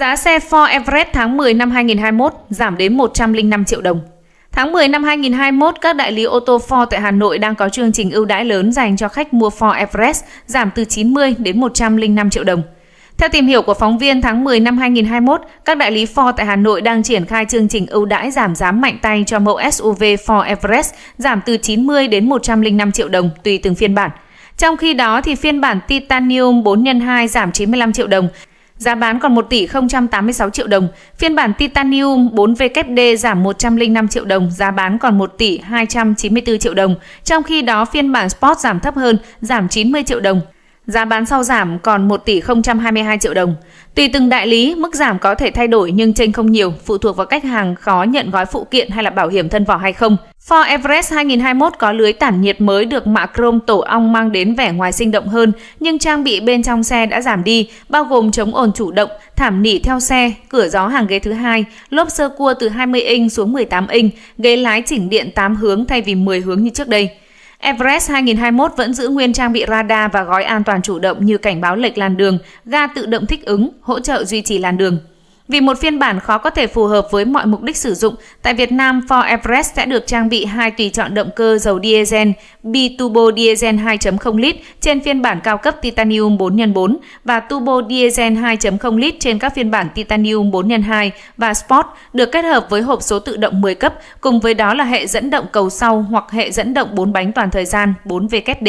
Giá xe Ford Everest tháng 10 năm 2021 giảm đến 105 triệu đồng. Tháng 10 năm 2021, các đại lý ô tô Ford tại Hà Nội đang có chương trình ưu đãi lớn dành cho khách mua Ford Everest giảm từ 90 đến 105 triệu đồng. Theo tìm hiểu của phóng viên, tháng 10 năm 2021, các đại lý Ford tại Hà Nội đang triển khai chương trình ưu đãi giảm giá mạnh tay cho mẫu SUV Ford Everest giảm từ 90 đến 105 triệu đồng tùy từng phiên bản. Trong khi đó thì phiên bản Titanium 4x2 giảm 95 triệu đồng, Giá bán còn 1 tỷ 086 triệu đồng. Phiên bản Titanium 4WD giảm 105 triệu đồng, giá bán còn 1 tỷ 294 triệu đồng. Trong khi đó phiên bản Sport giảm thấp hơn, giảm 90 triệu đồng, Giá bán sau giảm còn 1 tỷ 022 triệu đồng. Tùy từng đại lý, mức giảm có thể thay đổi nhưng chênh không nhiều, phụ thuộc vào cách hàng khó nhận gói phụ kiện hay là bảo hiểm thân vỏ hay không. Ford Everest 2021 có lưới tản nhiệt mới được mạ chrome tổ ong mang đến vẻ ngoài sinh động hơn, nhưng trang bị bên trong xe đã giảm đi, bao gồm chống ồn chủ động, thảm nỉ theo xe, cửa gió hàng ghế thứ hai, lốp sơ cua từ 20 inch xuống 18 inch, ghế lái chỉnh điện 8 hướng thay vì 10 hướng như trước đây. Everest 2021 vẫn giữ nguyên trang bị radar và gói an toàn chủ động như cảnh báo lệch làn đường, ga tự động thích ứng, hỗ trợ duy trì làn đường. Vì một phiên bản khó có thể phù hợp với mọi mục đích sử dụng, tại Việt Nam Ford Everest sẽ được trang bị hai tùy chọn động cơ dầu diesel B-Turbo Diesel 2.0 lít trên phiên bản cao cấp Titanium 4x4 và Turbo Diesel 2.0 lít trên các phiên bản Titanium 4x2 và Sport được kết hợp với hộp số tự động 10 cấp, cùng với đó là hệ dẫn động cầu sau hoặc hệ dẫn động 4 bánh toàn thời gian 4 VKD.